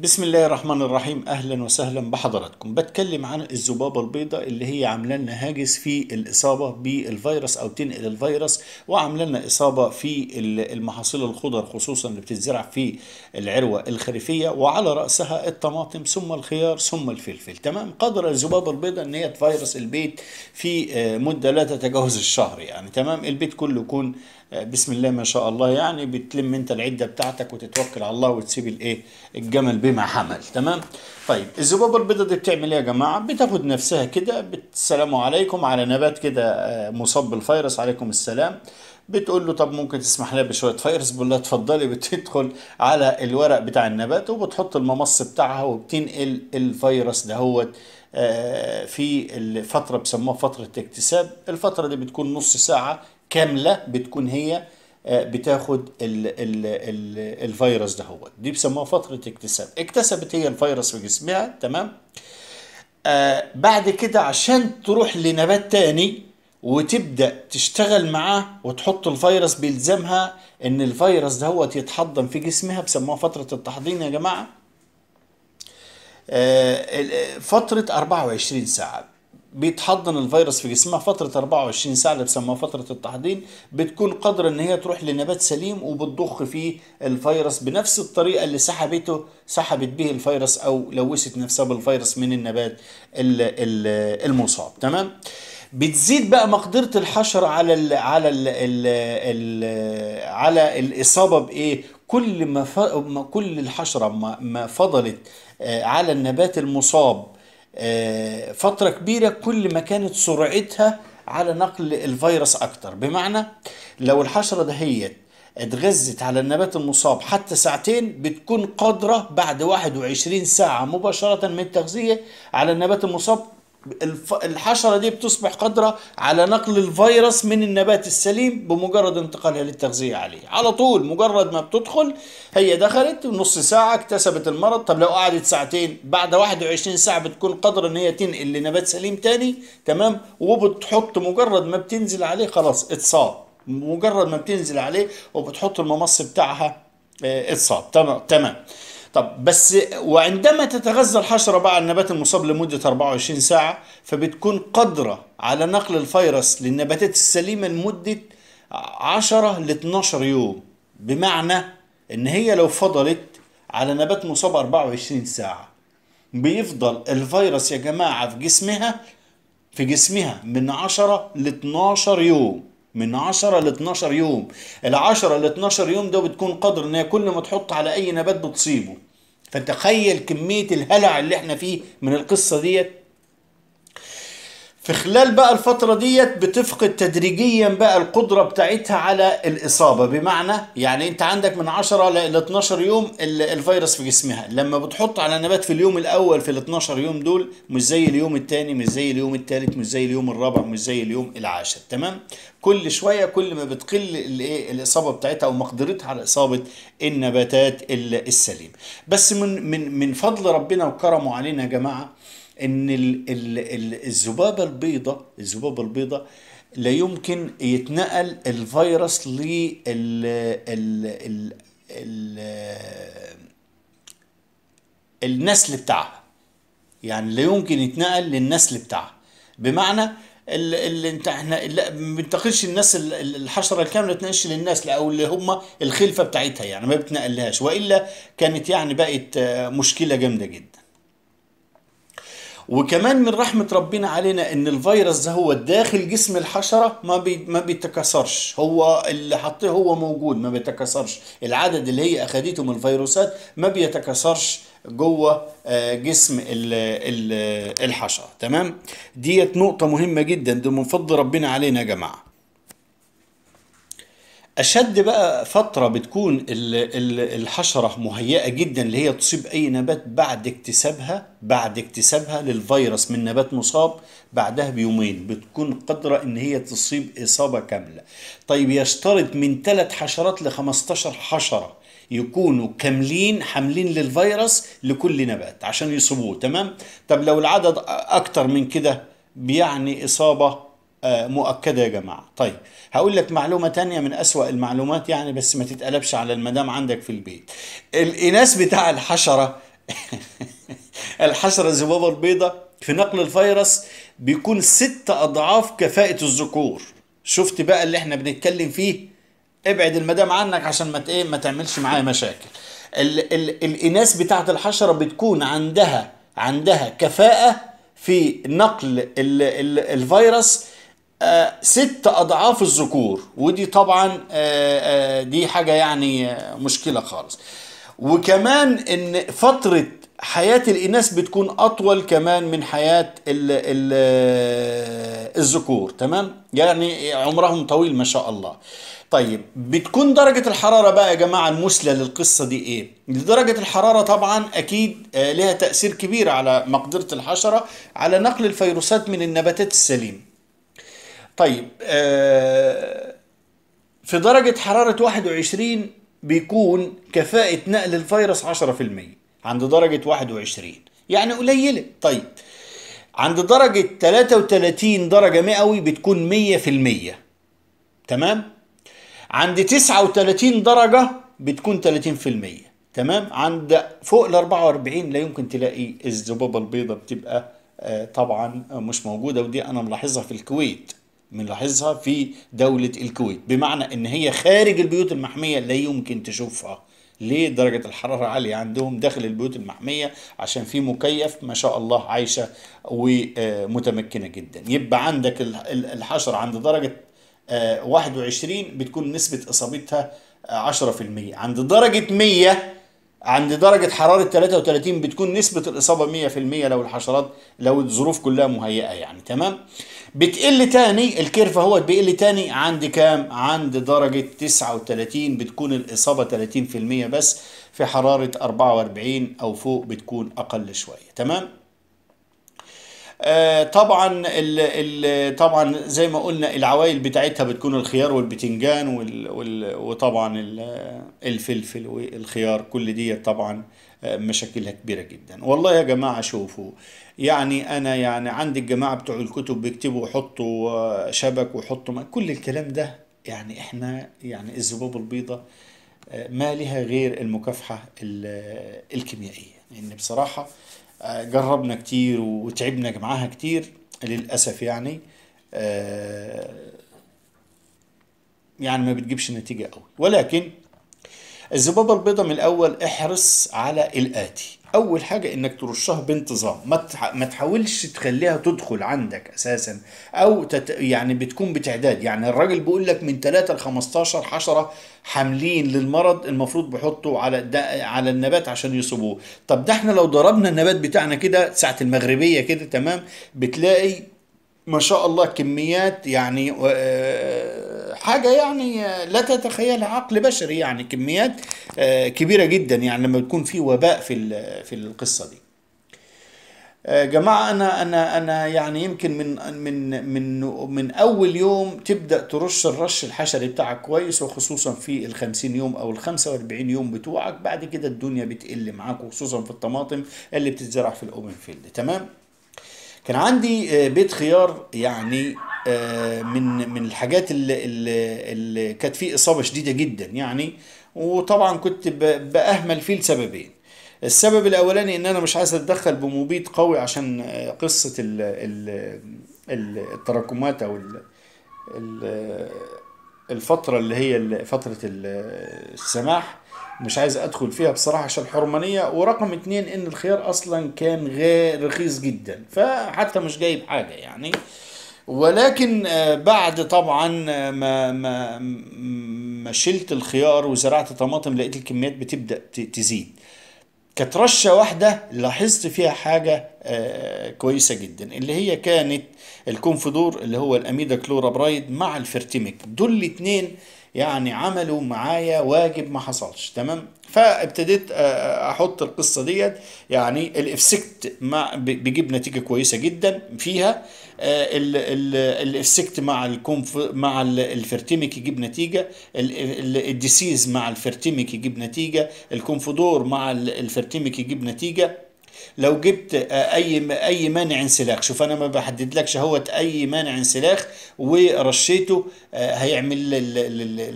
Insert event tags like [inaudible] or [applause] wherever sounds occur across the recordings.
بسم الله الرحمن الرحيم اهلا وسهلا بحضراتكم بتكلم عن الذبابه البيضاء اللي هي عامله لنا هاجس في الاصابه بالفيروس او تنقل الفيروس وعامله لنا اصابه في المحاصيل الخضر خصوصا اللي بتتزرع في العروه الخريفيه وعلى راسها الطماطم ثم الخيار ثم الفلفل تمام قدر الذبابه البيضاء ان هي تفيروس البيت في آه، مده لا تتجاوز الشهر يعني تمام البيت كله يكون بسم الله ما شاء الله يعني بتلم انت العده بتاعتك وتتوكل على الله وتسيب الايه الجمل بما حمل تمام طيب الذبابه البيضه دي بتعمل ايه يا جماعه بتاخد نفسها كده السلام عليكم على نبات كده آه، مصاب بالفيروس عليكم السلام بتقول له طب ممكن تسمح لها بشويه فيروس بقول لها اتفضلي [laughs] بتدخل على الورق بتاع النبات وبتحط الممص بتاعها وبتنقل الفيروس دهوت آه، في الفترة بيسموها فترة اكتساب الفترة دي بتكون نص ساعة كامله بتكون هي آه، بتاخد الـ الـ الـ الفيروس ده هو دي بيسموها فتره اكتساب اكتسبت هي الفيروس في جسمها تمام آه بعد كده عشان تروح لنبات تاني وتبدا تشتغل معاه وتحط الفيروس بيلزمها ان الفيروس ده هو يتحضن في جسمها بيسموها فتره التحضين يا جماعه آه فتره 24 ساعه بيتحضن الفيروس في جسمها فترة 24 ساعة اللي بسموها فترة التحضين بتكون قادرة ان هي تروح لنبات سليم وبتضخ فيه الفيروس بنفس الطريقة اللي سحبته سحبت به الفيروس او لوثت نفسها بالفيروس من النبات المصاب تمام؟ بتزيد بقى مقدره الحشره على الـ على الـ الـ الـ على الاصابه بايه كل ما كل الحشره ما فضلت آه، على النبات المصاب فترة كبيرة كل ما كانت سرعتها على نقل الفيروس أكتر بمعنى لو الحشرة دهيت اتغذت على النبات المصاب حتى ساعتين بتكون قادرة بعد 21 ساعة مباشرة من التغذية على النبات المصاب الحشرة دي بتصبح قادرة على نقل الفيروس من النبات السليم بمجرد انتقالها للتغذية عليه على طول مجرد ما بتدخل هي دخلت نص ساعة اكتسبت المرض طب لو قعدت ساعتين بعد 21 ساعة بتكون قادرة ان هي تنقل لنبات سليم تاني تمام وبتحط مجرد ما بتنزل عليه خلاص اتصاب مجرد ما بتنزل عليه وبتحط الممص بتاعها آه، اتصاب تمام تمام طب بس وعندما تتغذى الحشرة بقى على النبات المصاب لمدة 24 ساعة فبتكون قادرة على نقل الفيروس للنباتات السليمة لمدة 10 ل 12 يوم بمعنى ان هي لو فضلت على نبات مصاب 24 ساعة بيفضل الفيروس يا جماعة في جسمها في جسمها من 10 ل 12 يوم من 10 ل 12 يوم ال 10 ل 12 يوم ده بتكون قدر ان كل ما تحط على اي نبات بتصيبه فتخيل كميه الهلع اللي احنا فيه من القصه ديت في خلال بقى الفترة ديت بتفقد تدريجيا بقى القدرة بتاعتها على الإصابة بمعنى يعني أنت عندك من 10 ل 12 يوم الفيروس في جسمها لما بتحط على نبات في اليوم الأول في ال 12 يوم دول مش زي اليوم الثاني مش زي اليوم الثالث مش زي اليوم الرابع مش زي اليوم العاشر تمام كل شوية كل ما بتقل إيه، الإصابة بتاعتها أو مقدرتها على إصابة النباتات السليمة بس من من من فضل ربنا وكرمه علينا يا جماعة ان الذبابه البيضاء الذبابه البيضاء لا يمكن يتنقل الفيروس للنسل النسل بتاعها يعني لا يمكن يتنقل للنسل بتاعها بمعنى اللي انت احنا ما بنتقلش الناس الحشره الكامله تنقلش للنسل او اللي هم الخلفه بتاعتها يعني ما بتنقلهاش والا كانت يعني بقت مشكله جامده جدا وكمان من رحمة ربنا علينا ان الفيروس ده هو داخل جسم الحشرة ما بي ما بيتكسرش هو اللي حطيه هو موجود ما بيتكسرش العدد اللي هي اخدته من الفيروسات ما بيتكسرش جوه آه، جسم الحشرة تمام ديت نقطة مهمة جدا دي من فضل ربنا علينا يا جماعة اشد بقى فتره بتكون الحشره مهيئه جدا اللي هي تصيب اي نبات بعد اكتسابها بعد اكتسابها للفيروس من نبات مصاب بعدها بيومين بتكون قادره ان هي تصيب اصابه كامله طيب يشترط من 3 حشرات ل 15 حشره يكونوا كاملين حاملين للفيروس لكل نبات عشان يصيبوه تمام طب لو العدد اكتر من كده بيعني اصابه آه، مؤكدة يا جماعة طيب هقول لك معلومة تانية من أسوأ المعلومات يعني بس ما تتقلبش على المدام عندك في البيت الإناث بتاع الحشرة [laughs] الحشرة الذبابة البيضاء في نقل الفيروس بيكون ست أضعاف كفاءة الذكور شفت بقى اللي احنا بنتكلم فيه ابعد المدام عنك عشان ما ايه ما تعملش معايا مشاكل ال ال الاناث بتاعت الحشره بتكون عندها عندها كفاءه في نقل ال ال الفيروس ست اضعاف الذكور ودي طبعا آه، آه، دي حاجه يعني مشكله خالص وكمان ان فتره حياه الاناث بتكون اطول كمان من حياه الـ الـ الذكور تمام يعني عمرهم طويل ما شاء الله طيب بتكون درجة الحرارة بقى يا جماعة المثلى للقصة دي ايه؟ درجة الحرارة طبعا اكيد آه، لها تأثير كبير على مقدرة الحشرة على نقل الفيروسات من النباتات السليمة طيب آه، في درجة حرارة 21 بيكون كفاءة نقل الفيروس 10% عند درجة 21 يعني قليلة طيب عند درجة 33 درجة مئوي بتكون 100% تمام عند 39 درجة بتكون 30% تمام عند فوق ال 44 لا يمكن تلاقي الذبابة البيضاء بتبقى آه، طبعا مش موجودة ودي أنا ملاحظها في الكويت بنلاحظها في دولة الكويت بمعنى ان هي خارج البيوت المحمية لا يمكن تشوفها ليه درجة الحرارة عالية عندهم داخل البيوت المحمية عشان في مكيف ما شاء الله عايشة ومتمكنة جدا يبقى عندك الحشرة عند درجة 21 آه، بتكون نسبة إصابتها 10% آه، عند درجة 100 عند درجة حرارة 33 بتكون نسبة الإصابة 100% لو الحشرات لو الظروف كلها مهيئة يعني تمام بتقل تاني الكيرف هو بيقل تاني عند كام عند درجة 39 بتكون الإصابة 30% بس في حرارة 44 أو فوق بتكون أقل شوية تمام آه، طبعا ال طبعا زي ما قلنا العوائل بتاعتها بتكون الخيار والبتنجان والـ والـ وطبعا الفلفل والخيار كل دي طبعا آه، مشاكلها كبيره جدا والله يا جماعه شوفوا يعني انا يعني عندي الجماعه بتوع الكتب بيكتبوا ويحطوا شبك ويحطوا كل الكلام ده يعني احنا يعني الذباب البيضاء آه، ما لها غير المكافحه الكيميائيه لان يعني بصراحه آه، جربنا كتير وتعبنا معاها كتير للأسف يعني آه، يعني ما بتجيبش نتيجة قوي ولكن الذبابة البيضاء من الأول احرص على الآتي اول حاجه انك ترشها بانتظام ما ما تحاولش تخليها تدخل عندك اساسا او تت يعني بتكون بتعداد يعني الراجل بيقول لك من 3 ل 15 حشره حاملين للمرض المفروض بحطه على ده على النبات عشان يصيبوه طب ده احنا لو ضربنا النبات بتاعنا كده ساعه المغربيه كده تمام بتلاقي ما شاء الله كميات يعني آه، حاجة يعني لا تتخيلها عقل بشري يعني كميات آه، كبيرة جدا يعني لما بتكون في وباء في في القصة دي آه، جماعة أنا أنا أنا يعني يمكن من من من من أول يوم تبدأ ترش الرش الحشري بتاعك كويس وخصوصا في ال 50 يوم أو ال 45 يوم بتوعك بعد كده الدنيا بتقل معاك وخصوصا في الطماطم اللي بتتزرع في الأوبن فيلد تمام؟ كان عندي آه، بيت خيار يعني آه، من من الحاجات اللي, اللي كانت فيه اصابه شديده جدا يعني وطبعا كنت باهمل فيه لسببين السبب الاولاني ان انا مش عايز اتدخل بمبيد قوي عشان آه، قصه التراكمات او الفترة اللي هي فترة السماح مش عايز ادخل فيها بصراحة عشان حرمانية ورقم اتنين ان الخيار اصلا كان غير رخيص جدا فحتى مش جايب حاجة يعني ولكن آه، بعد طبعا آه، ما ما ما شلت الخيار وزرعت طماطم لقيت الكميات بتبدا تزيد كانت رشه واحده لاحظت فيها حاجه آه، كويسه جدا اللي هي كانت الكونفدور اللي هو الاميدا كلورابرايد مع الفرتيميك دول الاثنين يعني عملوا معايا واجب ما حصلش تمام فابتديت آه، آه، احط القصه ديت يعني الافسكت مع بيجيب نتيجه كويسه جدا فيها آه، الافسكت مع الكونف مع الفرتيميك يجيب نتيجه الديسيز مع الفرتيميك يجيب نتيجه الكونفودور مع الفرتيميك يجيب نتيجه لو جبت آه، اي اي مانع انسلاخ شوف انا ما بحددلكش اهوت اي مانع انسلاخ ورشيته آه، هيعمل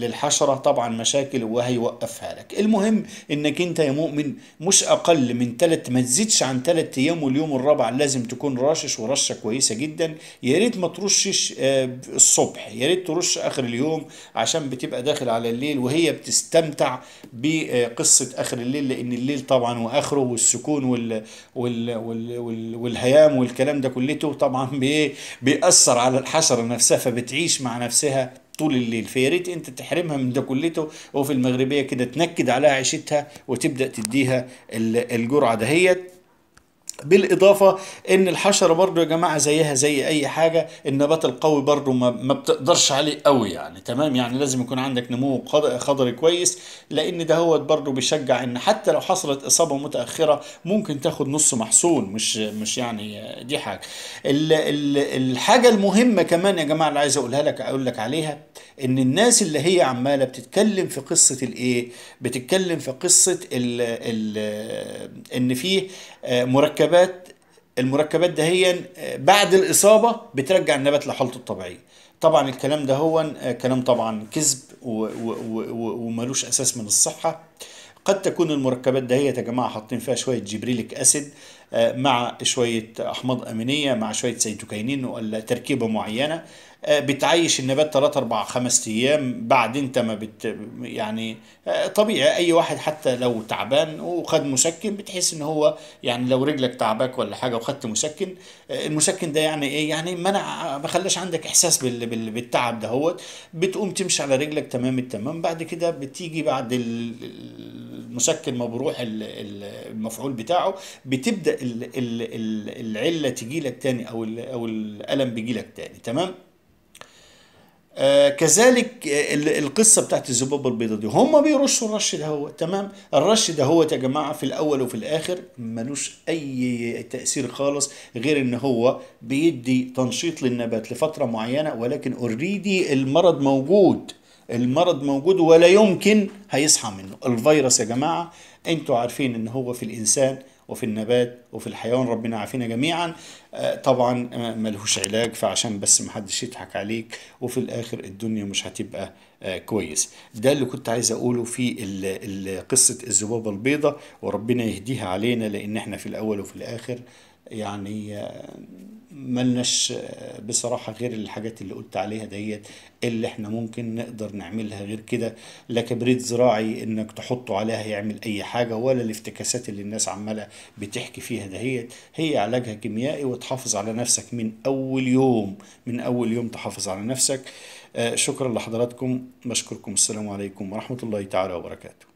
للحشره طبعا مشاكل وهيوقفها لك المهم انك انت يا مؤمن مش اقل من ثلاث ما تزيدش عن ثلاث ايام واليوم الرابع لازم تكون راشش ورشه كويسه جدا يا ريت ما ترشش آه، الصبح يا ريت ترش اخر اليوم عشان بتبقى داخل على الليل وهي بتستمتع بقصه اخر الليل لان الليل طبعا واخره والسكون وال وال وال وال والهيام والكلام ده كلته طبعا [laughs] بيأثر على الحشرة نفسها فبتعيش مع نفسها طول الليل فيا ريت انت تحرمها من ده كلته وفي المغربيه كده تنكد عليها عيشتها وتبدا تديها الجرعه دهيت بالاضافه ان الحشره برضو يا جماعه زيها زي اي حاجه النبات القوي برضو ما, بتقدرش عليه قوي يعني تمام يعني لازم يكون عندك نمو خضري كويس لان ده هو برضو بيشجع ان حتى لو حصلت اصابه متاخره ممكن تاخد نص محصول مش مش يعني دي حاجه الحاجه المهمه كمان يا جماعه اللي عايز اقولها لك اقول لك عليها ان الناس اللي هي عماله بتتكلم في قصه الايه بتتكلم في قصه الـ الـ ان فيه آه، مركبات المركبات المركبات دهيا آه، بعد الاصابه بترجع النبات لحالته الطبيعيه طبعا الكلام ده هو آه، كلام طبعا كذب وملوش اساس من الصحه قد تكون المركبات دهيت يا جماعه حاطين فيها شويه جبريليك اسيد مع شوية أحماض أمينية مع شوية سيتوكينين ولا تركيبة معينة آه، بتعيش النبات 3 4 5 ايام بعد انت ما بت يعني آه، طبيعي اي واحد حتى لو تعبان وخد مسكن بتحس ان هو يعني لو رجلك تعباك ولا حاجه وخدت مسكن آه، المسكن ده يعني ايه يعني منع ما خلاش عندك احساس بال بال بالتعب دهوت بتقوم تمشي على رجلك تمام التمام بعد كده بتيجي بعد المسكن ما بروح المفعول بتاعه بتبدا العله تجي لك تاني او او الالم بيجي لك تاني تمام آه كذلك القصه بتاعت الذبابه البيضاء دي هم بيرشوا الرش ده هو تمام الرش ده هو يا جماعه في الاول وفي الاخر ملوش اي تاثير خالص غير ان هو بيدي تنشيط للنبات لفتره معينه ولكن اوريدي المرض موجود المرض موجود ولا يمكن هيصحى منه الفيروس يا جماعه انتوا عارفين ان هو في الانسان وفي النبات وفي الحيوان ربنا عافينا جميعا آه، طبعا آه، ملهوش علاج فعشان بس محدش يضحك عليك وفي الاخر الدنيا مش هتبقى آه، كويس ده اللي كنت عايز اقوله في قصه الذبابه البيضاء وربنا يهديها علينا لان احنا في الاول وفي الاخر يعني ملناش بصراحة غير الحاجات اللي قلت عليها ديت اللي احنا ممكن نقدر نعملها غير كده لا كبريت زراعي انك تحطه عليها يعمل اي حاجة ولا الافتكاسات اللي الناس عمالة بتحكي فيها دهيت هي علاجها كيميائي وتحافظ على نفسك من اول يوم من اول يوم تحافظ على نفسك آه، شكرا لحضراتكم بشكركم السلام عليكم ورحمة الله تعالى وبركاته